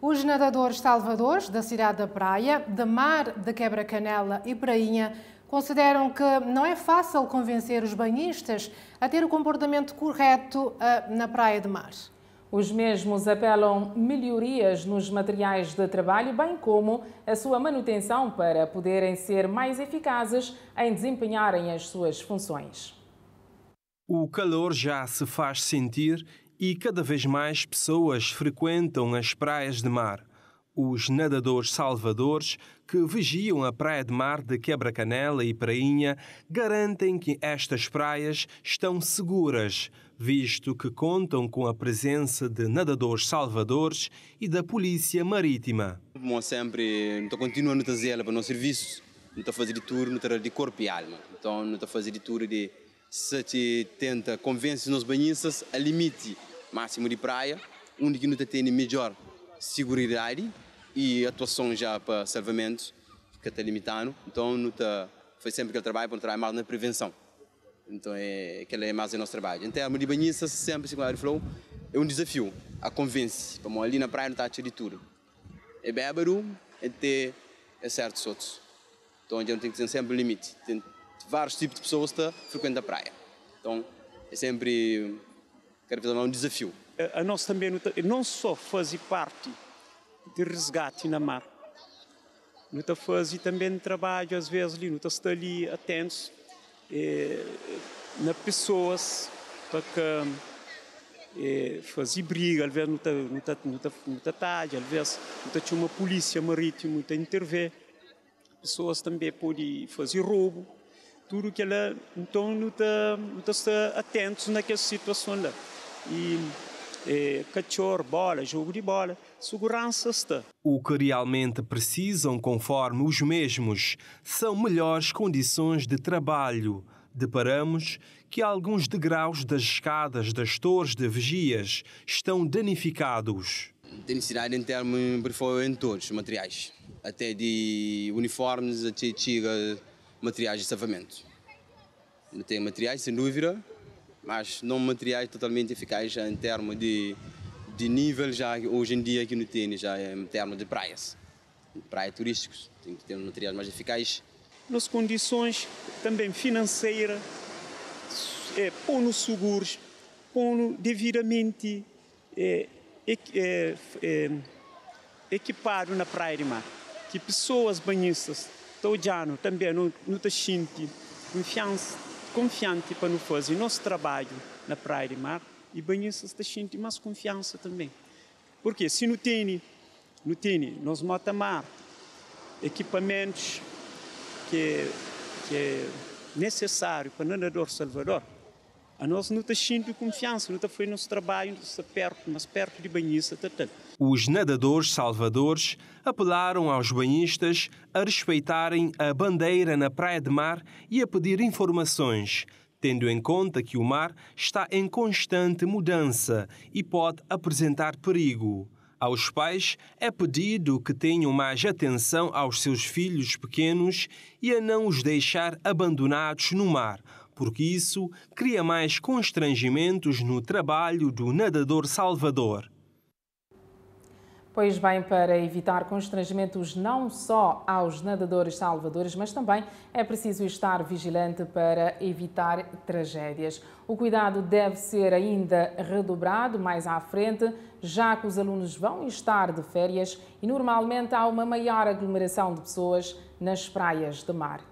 Os nadadores salvadores da cidade da Praia, da Mar da Quebra-Canela e Prainha consideram que não é fácil convencer os banhistas a ter o comportamento correto ah, na Praia de Mar. Os mesmos apelam melhorias nos materiais de trabalho, bem como a sua manutenção para poderem ser mais eficazes em desempenharem as suas funções. O calor já se faz sentir e cada vez mais pessoas frequentam as praias de mar. Os nadadores salvadores que vigiam a praia de mar de Quebra-Canela e Prainha garantem que estas praias estão seguras, visto que contam com a presença de nadadores salvadores e da Polícia Marítima. Como sempre, estou continuando a zela para o nosso serviço, não estou a fazer de turno de corpo e alma, então não estou a fazer de turno de se te tenta convencer os banhistas a limite máximo de praia, onde não tem melhor segurança e atuação já para salvamento que está limitando. Então, nós foi sempre que trabalho para trabalhar mais na prevenção. Então, é que é mais o nosso trabalho. Em termos de banhista, sempre, segundo ele falou, é um desafio a convencer. como ali na praia não está de tudo. É bêbado, é ter é certos outros. Então, a gente tem que ter sempre limite. Tem vários tipos de pessoas que frequentam a praia. Então, é sempre quero fazer um desafio. A, nossa nós também não só fazer parte de resgate na mar, nós fazemos também trabalho, às vezes, ali, nós estamos ali atentos nas eh, eh, na pessoas para que eh, fazer briga, às vezes, não está tarde, às vezes, não tinha uma polícia marítima, muita intervir. Pessoas também podem fazer roubo, tudo que ela. Então, muita está atentos naquela situação lá e é, cachorro, bola, jogo de bola, segurança está. O que realmente precisam, conforme os mesmos, são melhores condições de trabalho. Deparamos que alguns degraus das escadas das torres de vigias estão danificados. Tem necessidade em termos em todos materiais, até de uniformes, até de materiais de salvamento. Tem materiais, sem dúvida, mas não materiais totalmente eficazes em termos de, de nível já hoje em dia aqui no tênis, já em termos de praias, praias turísticas, tem que ter materiais mais eficazes. Nas condições também financeiras, é, pôr-nos seguros, pôr-nos devidamente é, é, é, equipado na praia de mar, que pessoas banhistas, todiano, também no, no Tachinte, confiança confiante para tipo, não fazer o nosso trabalho na praia e mar e banhista está sentindo mais confiança também. Porque se não tem, não tem, nós mata mar, equipamentos que, que é necessário para o nadador salvador, a nossa nota de confiança, não foi nosso trabalho, não perto, mas perto de banhista. Os nadadores salvadores apelaram aos banhistas a respeitarem a bandeira na praia de mar e a pedir informações, tendo em conta que o mar está em constante mudança e pode apresentar perigo. Aos pais é pedido que tenham mais atenção aos seus filhos pequenos e a não os deixar abandonados no mar, porque isso cria mais constrangimentos no trabalho do nadador salvador. Pois bem, para evitar constrangimentos não só aos nadadores salvadores, mas também é preciso estar vigilante para evitar tragédias. O cuidado deve ser ainda redobrado mais à frente, já que os alunos vão estar de férias e normalmente há uma maior aglomeração de pessoas nas praias de mar.